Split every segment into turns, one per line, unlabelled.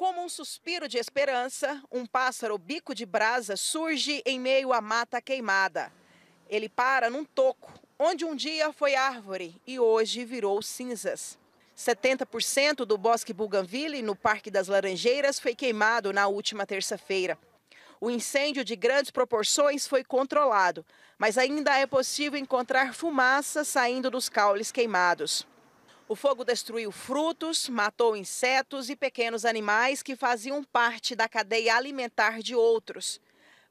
Como um suspiro de esperança, um pássaro bico de brasa surge em meio à mata queimada. Ele para num toco, onde um dia foi árvore e hoje virou cinzas. 70% do bosque Bougainville, no Parque das Laranjeiras, foi queimado na última terça-feira. O incêndio de grandes proporções foi controlado, mas ainda é possível encontrar fumaça saindo dos caules queimados. O fogo destruiu frutos, matou insetos e pequenos animais que faziam parte da cadeia alimentar de outros.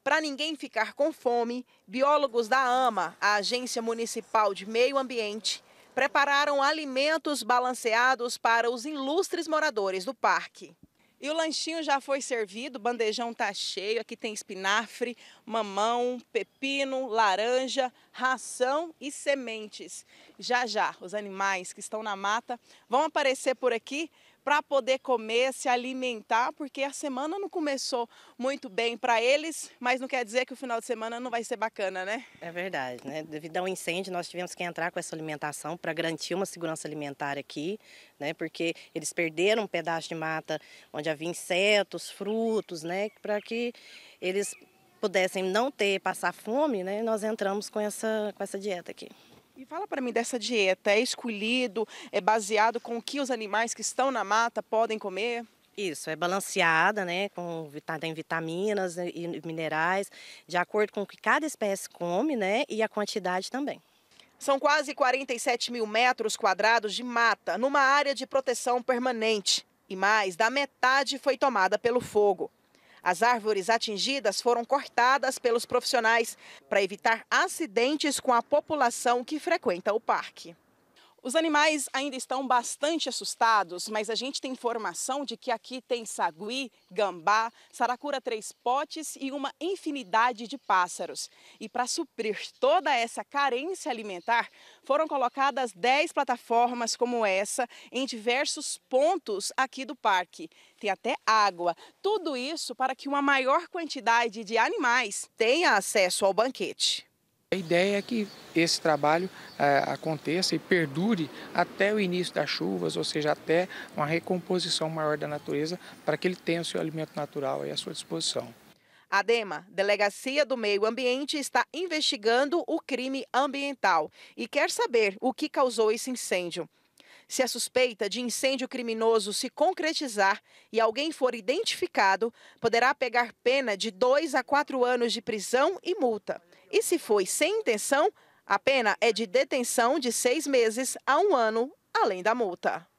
Para ninguém ficar com fome, biólogos da AMA, a Agência Municipal de Meio Ambiente, prepararam alimentos balanceados para os ilustres moradores do parque. E o lanchinho já foi servido, o bandejão tá cheio, aqui tem espinafre, mamão, pepino, laranja, ração e sementes. Já já, os animais que estão na mata vão aparecer por aqui para poder comer, se alimentar, porque a semana não começou muito bem para eles, mas não quer dizer
que o final de semana não vai ser bacana, né? É verdade, né? Devido ao incêndio, nós tivemos que entrar com essa alimentação para garantir uma segurança alimentar aqui, né? Porque eles perderam um pedaço de mata onde havia insetos, frutos, né? Para que eles pudessem não ter, passar fome, né? Nós entramos com essa, com essa dieta aqui. E fala para mim dessa dieta. É escolhido, é baseado com o que os animais que estão na mata podem comer? Isso, é balanceada, né, com tem vitaminas né, e minerais, de acordo com o que cada espécie come, né, e a quantidade também. São quase 47
mil metros quadrados de mata numa área de proteção permanente. E mais da metade foi tomada pelo fogo. As árvores atingidas foram cortadas pelos profissionais para evitar acidentes com a população que frequenta o parque. Os animais ainda estão bastante assustados, mas a gente tem informação de que aqui tem sagui, gambá, saracura três potes e uma infinidade de pássaros. E para suprir toda essa carência alimentar, foram colocadas 10 plataformas como essa em diversos pontos aqui do parque. Tem até água. Tudo isso para que uma maior quantidade de animais tenha acesso ao banquete.
A ideia é que esse trabalho é, aconteça e perdure até o início das chuvas, ou seja, até uma recomposição maior da natureza, para que ele tenha o seu alimento natural à sua disposição.
A DEMA, Delegacia do Meio Ambiente, está investigando o crime ambiental e quer saber o que causou esse incêndio. Se a suspeita de incêndio criminoso se concretizar e alguém for identificado, poderá pegar pena de 2 a 4 anos de prisão e multa. E se foi sem intenção, a pena é de detenção de seis meses a um ano, além da multa.